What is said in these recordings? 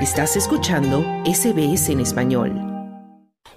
Estás escuchando SBS en español.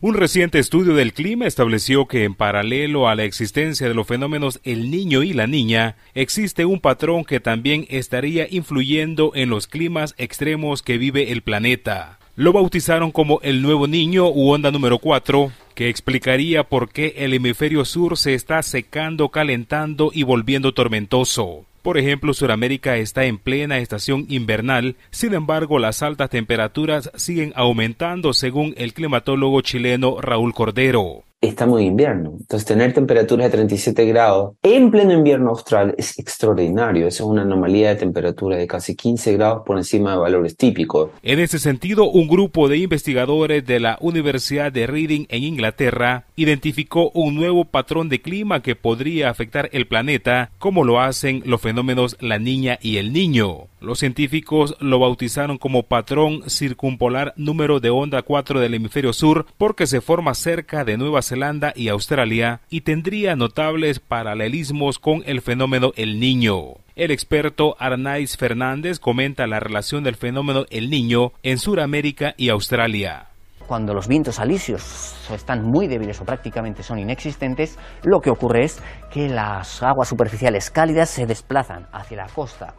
Un reciente estudio del clima estableció que en paralelo a la existencia de los fenómenos el niño y la niña, existe un patrón que también estaría influyendo en los climas extremos que vive el planeta. Lo bautizaron como el nuevo niño u onda número 4, que explicaría por qué el hemisferio sur se está secando, calentando y volviendo tormentoso. Por ejemplo, Sudamérica está en plena estación invernal, sin embargo las altas temperaturas siguen aumentando según el climatólogo chileno Raúl Cordero estamos en invierno. Entonces, tener temperaturas de 37 grados en pleno invierno austral es extraordinario. Esa es una anomalía de temperatura de casi 15 grados por encima de valores típicos. En ese sentido, un grupo de investigadores de la Universidad de Reading en Inglaterra identificó un nuevo patrón de clima que podría afectar el planeta, como lo hacen los fenómenos la niña y el niño. Los científicos lo bautizaron como patrón circumpolar número de onda 4 del hemisferio sur porque se forma cerca de Nueva Zelanda y Australia y tendría notables paralelismos con el fenómeno El Niño. El experto Arnaiz Fernández comenta la relación del fenómeno El Niño en Sudamérica y Australia cuando los vientos alisios están muy débiles o prácticamente son inexistentes, lo que ocurre es que las aguas superficiales cálidas se desplazan hacia la costa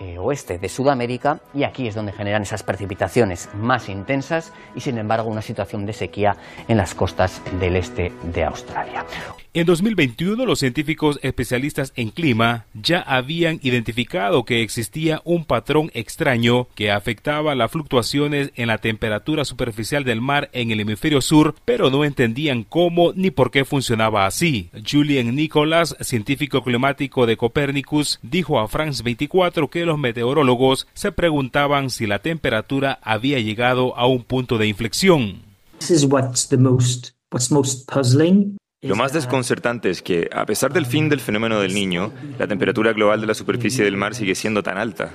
eh, oeste de Sudamérica y aquí es donde generan esas precipitaciones más intensas y sin embargo una situación de sequía en las costas del este de Australia. En 2021 los científicos especialistas en clima ya habían identificado que existía un patrón extraño que afectaba las fluctuaciones en la temperatura superficial del mar en el hemisferio sur, pero no entendían cómo ni por qué funcionaba así. Julian Nicholas, científico climático de Copernicus, dijo a France 24 que los meteorólogos se preguntaban si la temperatura había llegado a un punto de inflexión. Lo más desconcertante es que, a pesar del fin del fenómeno del niño, la temperatura global de la superficie del mar sigue siendo tan alta.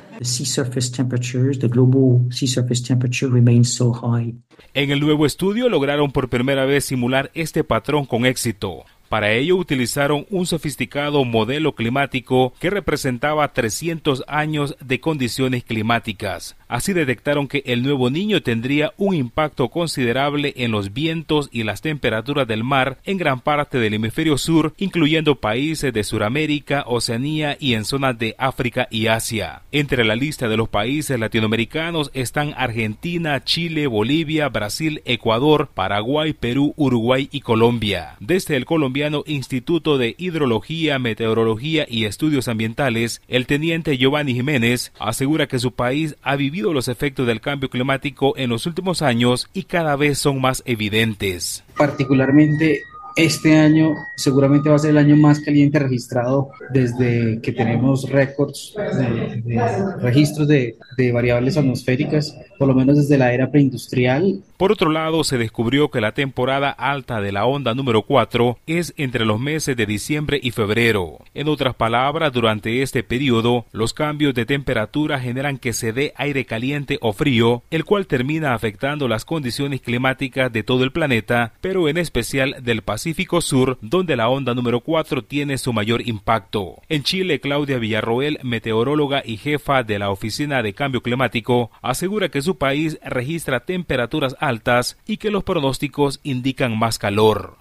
En el nuevo estudio lograron por primera vez simular este patrón con éxito. Para ello utilizaron un sofisticado modelo climático que representaba 300 años de condiciones climáticas. Así detectaron que el nuevo niño tendría un impacto considerable en los vientos y las temperaturas del mar en gran parte del hemisferio sur, incluyendo países de Sudamérica, Oceanía y en zonas de África y Asia. Entre la lista de los países latinoamericanos están Argentina, Chile, Bolivia, Brasil, Ecuador, Paraguay, Perú, Uruguay y Colombia. Desde el colombiano Instituto de Hidrología, Meteorología y Estudios Ambientales, el teniente Giovanni Jiménez asegura que su país ha vivido los efectos del cambio climático en los últimos años y cada vez son más evidentes. Particularmente este año seguramente va a ser el año más caliente registrado desde que tenemos récords de, registros de, variables atmosféricas por lo menos desde la era preindustrial. Por otro lado, se descubrió que la temporada alta de la onda número 4 es entre los meses de diciembre y febrero. En otras palabras, durante este periodo, los cambios de temperatura generan que se dé aire caliente o frío, el cual termina afectando las condiciones climáticas de todo el planeta, pero en especial del Pacífico Sur, donde la onda número 4 tiene su mayor impacto. En Chile, Claudia Villarroel, meteoróloga y jefa de la Oficina de Cambio Climático, asegura que su país registra temperaturas altas y que los pronósticos indican más calor.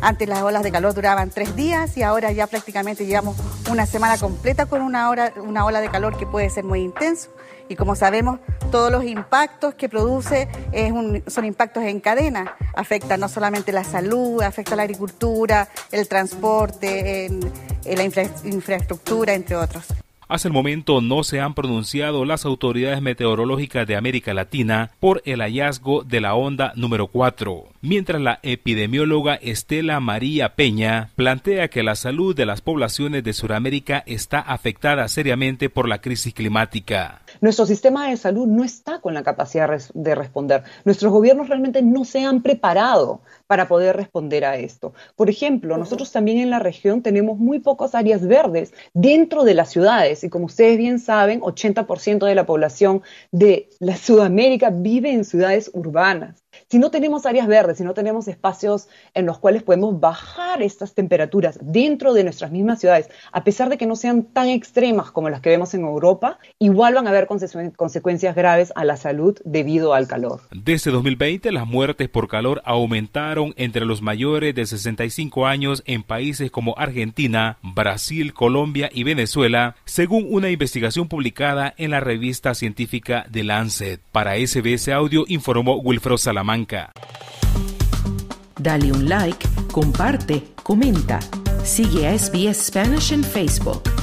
Antes las olas de calor duraban tres días y ahora ya prácticamente llevamos una semana completa con una, hora, una ola de calor que puede ser muy intenso. Y como sabemos, todos los impactos que produce son impactos en cadena. Afecta no solamente la salud, afecta la agricultura, el transporte, la infraestructura, entre otros. Hasta el momento no se han pronunciado las autoridades meteorológicas de América Latina por el hallazgo de la onda número 4, mientras la epidemióloga Estela María Peña plantea que la salud de las poblaciones de Sudamérica está afectada seriamente por la crisis climática. Nuestro sistema de salud no está con la capacidad de responder. Nuestros gobiernos realmente no se han preparado para poder responder a esto. Por ejemplo, nosotros también en la región tenemos muy pocas áreas verdes dentro de las ciudades y como ustedes bien saben, 80% de la población de la Sudamérica vive en ciudades urbanas si no tenemos áreas verdes, si no tenemos espacios en los cuales podemos bajar estas temperaturas dentro de nuestras mismas ciudades, a pesar de que no sean tan extremas como las que vemos en Europa, igual van a haber consecuencias graves a la salud debido al calor. Desde 2020, las muertes por calor aumentaron entre los mayores de 65 años en países como Argentina, Brasil, Colombia y Venezuela, según una investigación publicada en la revista científica The Lancet. Para SBS Audio informó Wilfredo Salamán Dale un like, comparte, comenta. Sigue a SBS Spanish en Facebook.